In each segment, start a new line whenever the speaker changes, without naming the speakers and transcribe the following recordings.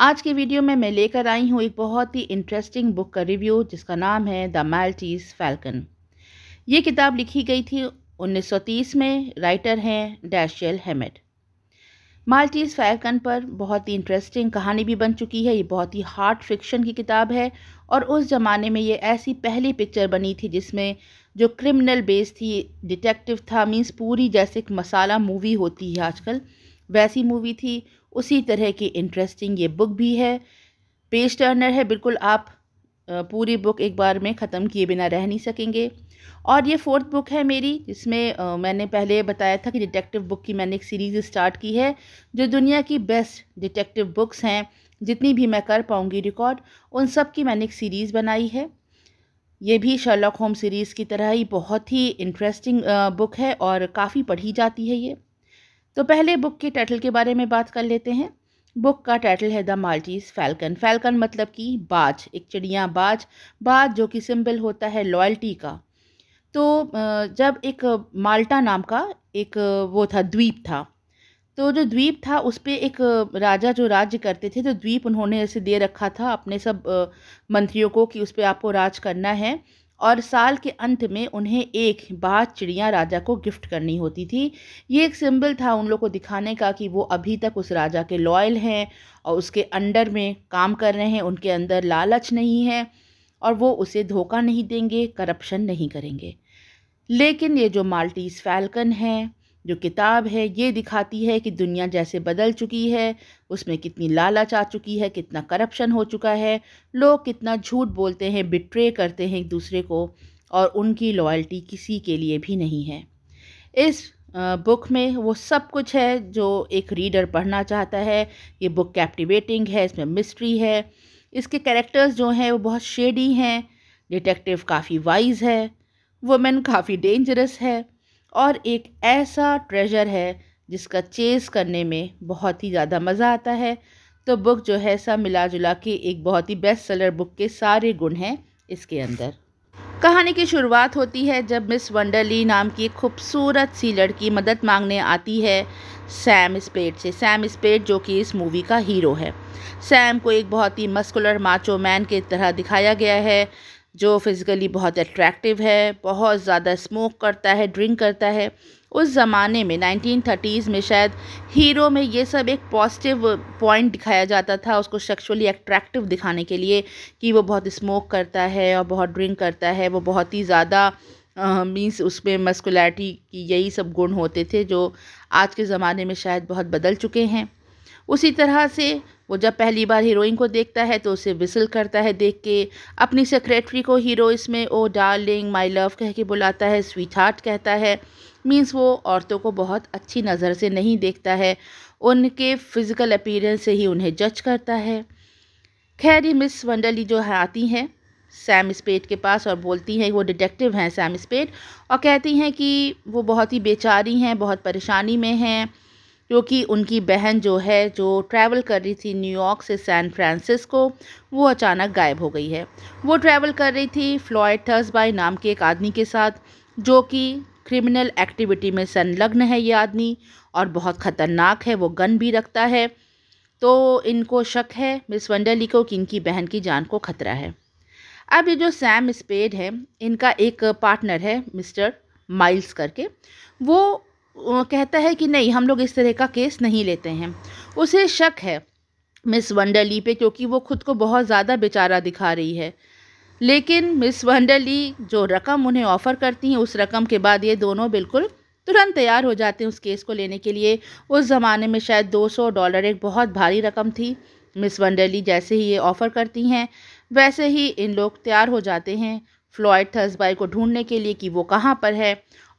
आज की वीडियो में मैं लेकर आई हूँ एक बहुत ही इंटरेस्टिंग बुक का रिव्यू जिसका नाम है द माल्टीज फैल्कन ये किताब लिखी गई थी 1930 में राइटर हैं डैशियल हेमेट माल्टीज फैल्कन पर बहुत ही इंटरेस्टिंग कहानी भी बन चुकी है ये बहुत ही हार्ड फिक्शन की किताब है और उस ज़माने में ये ऐसी पहली पिक्चर बनी थी जिसमें जो क्रिमिनल बेस थी डिटेक्टिव था मींस पूरी जैसे एक मसाला मूवी होती है आजकल वैसी मूवी थी उसी तरह की इंटरेस्टिंग ये बुक भी है पेज टर्नर है बिल्कुल आप पूरी बुक एक बार में ख़त्म किए बिना रह नहीं सकेंगे और ये फोर्थ बुक है मेरी जिसमें मैंने पहले बताया था कि डिटेक्टिव बुक की मैंने एक सीरीज़ स्टार्ट की है जो दुनिया की बेस्ट डिटेक्टिव बुक्स हैं जितनी भी मैं कर पाऊँगी रिकॉर्ड उन सब की मैंने एक सीरीज़ बनाई है ये भी शर्लॉक होम सीरीज़ की तरह ही बहुत ही इंटरेस्टिंग बुक है और काफ़ी पढ़ी जाती है ये तो पहले बुक के टाइटल के बारे में बात कर लेते हैं बुक का टाइटल है द माल्टीज फैल्कन फैल्कन मतलब कि बाज एक चिड़िया बाज बाज जो कि सिंबल होता है लॉयल्टी का तो जब एक माल्टा नाम का एक वो था द्वीप था तो जो द्वीप था उस पर एक राजा जो राज्य करते थे तो द्वीप उन्होंने ऐसे दे रखा था अपने सब मंत्रियों को कि उस पर आपको राज करना है और साल के अंत में उन्हें एक बात चिड़िया राजा को गिफ्ट करनी होती थी ये एक सिंबल था उन लोग को दिखाने का कि वो अभी तक उस राजा के लॉयल हैं और उसके अंडर में काम कर रहे हैं उनके अंदर लालच नहीं है और वो उसे धोखा नहीं देंगे करप्शन नहीं करेंगे लेकिन ये जो माल्टीज़ फैल्कन हैं जो किताब है ये दिखाती है कि दुनिया जैसे बदल चुकी है उसमें कितनी लालच आ चुकी है कितना करप्शन हो चुका है लोग कितना झूठ बोलते हैं बिट्रे करते हैं एक दूसरे को और उनकी लॉयल्टी किसी के लिए भी नहीं है इस बुक में वो सब कुछ है जो एक रीडर पढ़ना चाहता है ये बुक कैप्टिवेटिंग है इसमें मिस्ट्री है इसके कैरेक्टर्स जो हैं वो बहुत शेडी हैं डिटेक्टिव काफ़ी वाइज है वुमेन काफ़ी डेंजरस है और एक ऐसा ट्रेजर है जिसका चेज़ करने में बहुत ही ज़्यादा मज़ा आता है तो बुक जो है सब मिला जुला के एक बहुत ही बेस्ट सेलर बुक के सारे गुण हैं इसके अंदर कहानी की शुरुआत होती है जब मिस वंडरली नाम की एक खूबसूरत सी लड़की मदद मांगने आती है सैम स्पेड से सैम स्पेड जो कि इस मूवी का हीरो है सैम को एक बहुत ही मस्कुलर माचो मैन के तरह दिखाया गया है जो फ़िज़िकली बहुत अट्रैक्टिव है बहुत ज़्यादा स्मोक करता है ड्रिंक करता है उस ज़माने में थर्टीज़ में शायद हीरो में ये सब एक पॉजिटिव पॉइंट दिखाया जाता था उसको सेक्सुअली अट्रैक्टिव दिखाने के लिए कि वो बहुत स्मोक करता है और बहुत ड्रिंक करता है वो बहुत ही ज़्यादा मीन्स uh, उसमें मस्कुलैरिटी की यही सब गुण होते थे जो आज के ज़माने में शायद बहुत बदल चुके हैं उसी तरह से वो जब पहली बार हीरोइन को देखता है तो उसे विसल करता है देख के अपनी सेक्रेटरी को हीरो इसमें ओ डार्लिंग माई लव कह के बुलाता है स्वीट हार्ट कहता है मीन्स वो औरतों को बहुत अच्छी नज़र से नहीं देखता है उनके फ़िज़िकल अपीरेंस से ही उन्हें जज करता है खैर ही मिस वंडली जो है आती हैं सैम स्पेट के पास और बोलती हैं वो डिटेक्टिव हैं सैम स्पेट और कहती हैं कि वो बहुत ही बेचारी हैं बहुत परेशानी में हैं क्योंकि उनकी बहन जो है जो ट्रैवल कर रही थी न्यूयॉर्क से सैन फ्रांसिस्को वो अचानक गायब हो गई है वो ट्रैवल कर रही थी फ्लॉयड थर्सबाई नाम के एक आदमी के साथ जो कि क्रिमिनल एक्टिविटी में संलग्न है ये आदमी और बहुत ख़तरनाक है वो गन भी रखता है तो इनको शक है मिस वंडरली को कि इनकी बहन की जान को खतरा है अब ये जो सैम स्पेड है इनका एक पार्टनर है मिस्टर माइल्स करके वो कहता है कि नहीं हम लोग इस तरह का केस नहीं लेते हैं उसे शक है मिस वंडरली पे क्योंकि वो खुद को बहुत ज़्यादा बेचारा दिखा रही है लेकिन मिस वंडरली जो रकम उन्हें ऑफ़र करती हैं उस रकम के बाद ये दोनों बिल्कुल तुरंत तैयार हो जाते हैं उस केस को लेने के लिए उस ज़माने में शायद 200 डॉलर एक बहुत भारी रकम थी मिस वंडरली जैसे ही ये ऑफ़र करती हैं वैसे ही इन लोग तैयार हो जाते हैं फ्लॉयड थर्सबाई को ढूंढने के लिए कि वो कहाँ पर है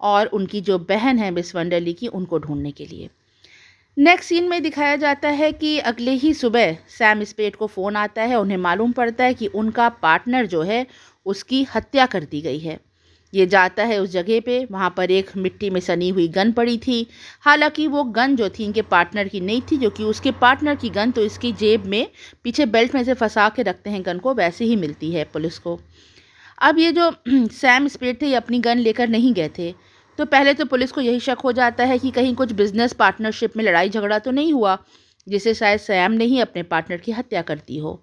और उनकी जो बहन है मिस वंडरली की उनको ढूंढने के लिए नेक्स्ट सीन में दिखाया जाता है कि अगले ही सुबह सैम स्पेट को फ़ोन आता है उन्हें मालूम पड़ता है कि उनका पार्टनर जो है उसकी हत्या कर दी गई है ये जाता है उस जगह पे वहाँ पर एक मिट्टी में सनी हुई गन पड़ी थी हालांकि वो गन जो थी इनके पार्टनर की नहीं थी जो कि उसके पार्टनर की गन तो इसकी जेब में पीछे बेल्ट में से फंसा के रखते हैं गन को वैसे ही मिलती है पुलिस को अब ये जो सैम स्पेट थे ये अपनी गन लेकर नहीं गए थे तो पहले तो पुलिस को यही शक हो जाता है कि कहीं कुछ बिजनेस पार्टनरशिप में लड़ाई झगड़ा तो नहीं हुआ जिसे शायद सैम ने ही अपने पार्टनर की हत्या कर दी हो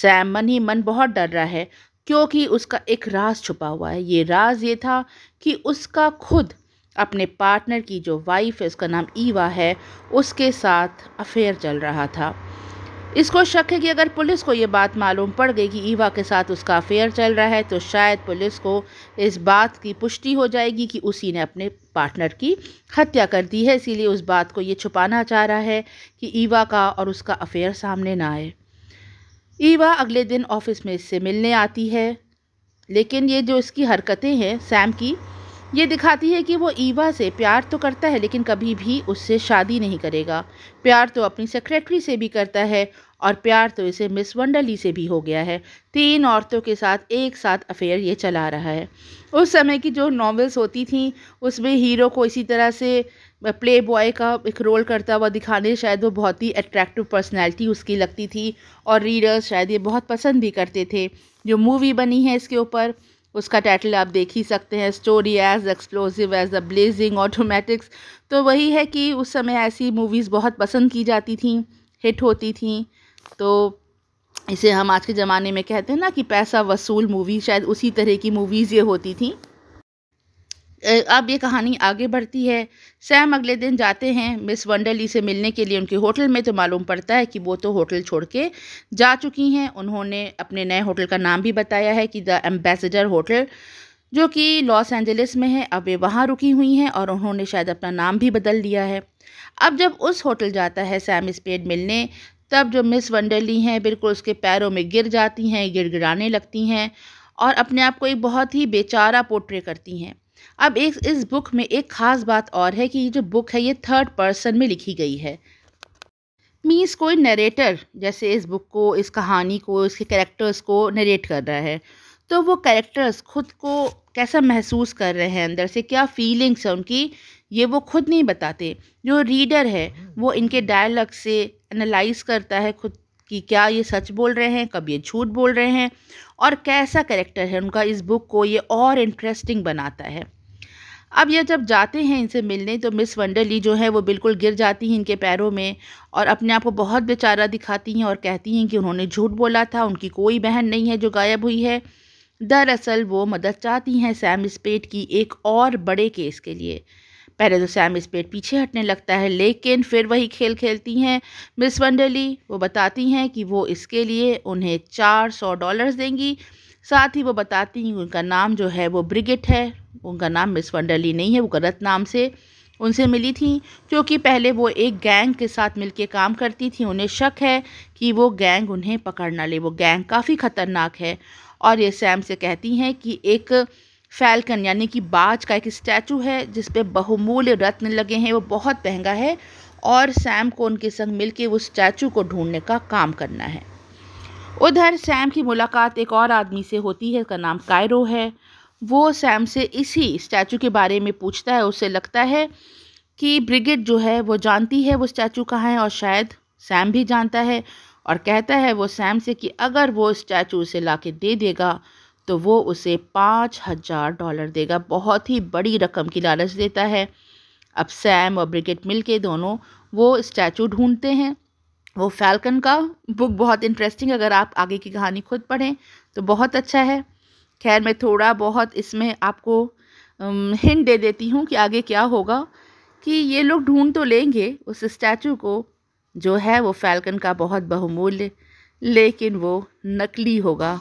सैम मन ही मन बहुत डर रहा है क्योंकि उसका एक राज छुपा हुआ है ये राज ये था कि उसका खुद अपने पार्टनर की जो वाइफ है उसका नाम ईवा है उसके साथ अफेयर चल रहा था इसको शक है कि अगर पुलिस को ये बात मालूम पड़ गई कि ईवा के साथ उसका अफेयर चल रहा है तो शायद पुलिस को इस बात की पुष्टि हो जाएगी कि उसी ने अपने पार्टनर की हत्या कर दी है इसीलिए उस बात को ये छुपाना चाह रहा है कि ईवा का और उसका अफेयर सामने ना आए ईवा अगले दिन ऑफिस में इससे मिलने आती है लेकिन ये जो इसकी हरकतें हैं सैम की ये दिखाती है कि वो ईवा से प्यार तो करता है लेकिन कभी भी उससे शादी नहीं करेगा प्यार तो अपनी सेक्रेटरी से भी करता है और प्यार तो इसे मिस वंडली से भी हो गया है तीन औरतों के साथ एक साथ अफेयर ये चला रहा है उस समय की जो नॉवेल्स होती थी उसमें हीरो को इसी तरह से प्ले बॉय का एक रोल करता हुआ दिखाने शायद वो बहुत ही अट्रैक्टिव पर्सनैलिटी उसकी लगती थी और रीडर्स शायद ये बहुत पसंद भी करते थे जो मूवी बनी है इसके ऊपर उसका टाइटल आप देख ही सकते हैं story as explosive as the blazing automatics तो वही है कि उस समय ऐसी मूवीज़ बहुत पसंद की जाती थी हिट होती थी तो इसे हम आज के ज़माने में कहते हैं ना कि पैसा वसूल मूवी शायद उसी तरह की मूवीज़ ये होती थी अब ये कहानी आगे बढ़ती है सैम अगले दिन जाते हैं मिस वंडरली से मिलने के लिए उनके होटल में तो मालूम पड़ता है कि वो तो होटल छोड़ के जा चुकी हैं उन्होंने अपने नए होटल का नाम भी बताया है कि द एम्बेसडर होटल जो कि लॉस एंजलिस में है अब वे वहाँ रुकी हुई हैं और उन्होंने शायद अपना नाम भी बदल लिया है अब जब उस होटल जाता है सैम स्पेड मिलने तब जो मिस वंडरली हैं बिल्कुल उसके पैरों में गिर जाती हैं गिड़गिड़ाने लगती हैं और अपने आप को एक बहुत ही बेचारा पोट्रे करती हैं अब एक इस बुक में एक ख़ास बात और है कि ये जो बुक है ये थर्ड पर्सन में लिखी गई है मीन्स कोई नरेटर जैसे इस बुक को इस कहानी को इसके कैरेक्टर्स को नरेट कर रहा है तो वो कैरेक्टर्स खुद को कैसा महसूस कर रहे हैं अंदर से क्या फीलिंग्स हैं उनकी ये वो खुद नहीं बताते जो रीडर है वो इनके डायलॉग से एनालाइज करता है खुद कि क्या ये सच बोल रहे हैं कब ये झूठ बोल रहे हैं और कैसा करेक्टर है उनका इस बुक को ये और इंटरेस्टिंग बनाता है अब यह जब जाते हैं इनसे मिलने तो मिस वंडरली जो है वो बिल्कुल गिर जाती हैं इनके पैरों में और अपने आप को बहुत बेचारा दिखाती हैं और कहती हैं कि उन्होंने झूठ बोला था उनकी कोई बहन नहीं है जो गायब हुई है दरअसल वो मदद चाहती हैं सैम स्पेट की एक और बड़े केस के लिए पहले तो सैम इस पेट पीछे हटने लगता है लेकिन फिर वही खेल खेलती हैं मिस वंडरली वो बताती हैं कि वो इसके लिए उन्हें चार सौ डॉलर्स देंगी साथ ही वो बताती हैं उनका नाम जो है वो ब्रिगेट है उनका नाम मिस वंडरली नहीं है वो गलत नाम से उनसे मिली थी क्योंकि पहले वो एक गैंग के साथ मिलके काम करती थी उन्हें शक है कि वो गैंग उन्हें पकड़ ना ले वो गैंग काफ़ी ख़तरनाक है और ये सैम से कहती हैं कि एक फैल्कन यानी कि बाज का एक स्टैचू है जिस पे बहुमूल्य रत्न लगे हैं वो बहुत महंगा है और सैम को उनके संग मिल के उस स्टैचू को ढूंढने का काम करना है उधर सैम की मुलाकात एक और आदमी से होती है उसका नाम कायरो है वो सैम से इसी स्टैचू के बारे में पूछता है उसे लगता है कि ब्रिगेड जो है वो जानती है वो स्टैचू कहाँ है और शायद सैम भी जानता है और कहता है वो सैम से कि अगर वो स्टैचू उसे ला के दे देगा तो वो उसे पाँच हज़ार डॉलर देगा बहुत ही बड़ी रकम की लालच देता है अब सैम और ब्रिगेट मिल के दोनों वो स्टैचू ढूंढते हैं वो फैल्कन का बुक बहुत इंटरेस्टिंग अगर आप आगे की कहानी खुद पढ़ें तो बहुत अच्छा है खैर मैं थोड़ा बहुत इसमें आपको हिंट दे देती हूँ कि आगे क्या होगा कि ये लोग ढूंढ तो लेंगे उस स्टैचू को जो है वो फैल्कन का बहुत बहुमूल्य लेकिन वो नकली होगा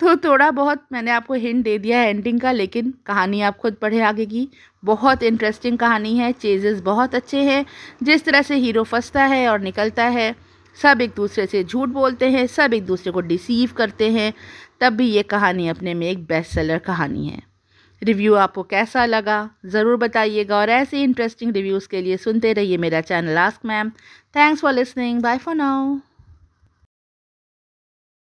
तो थोड़ा बहुत मैंने आपको हिंट दे दिया है एंडिंग का लेकिन कहानी आप खुद पढ़े आगे की बहुत इंटरेस्टिंग कहानी है चेजेस बहुत अच्छे हैं जिस तरह से हीरो फंसता है और निकलता है सब एक दूसरे से झूठ बोलते हैं सब एक दूसरे को डिसीव करते हैं तब भी ये कहानी अपने में एक बेस्ट सेलर कहानी है रिव्यू आपको कैसा लगा ज़रूर बताइएगा और ऐसे इंटरेस्टिंग रिव्यूज़ के लिए सुनते रहिए मेरा channel ask ma'am thanks for listening bye for now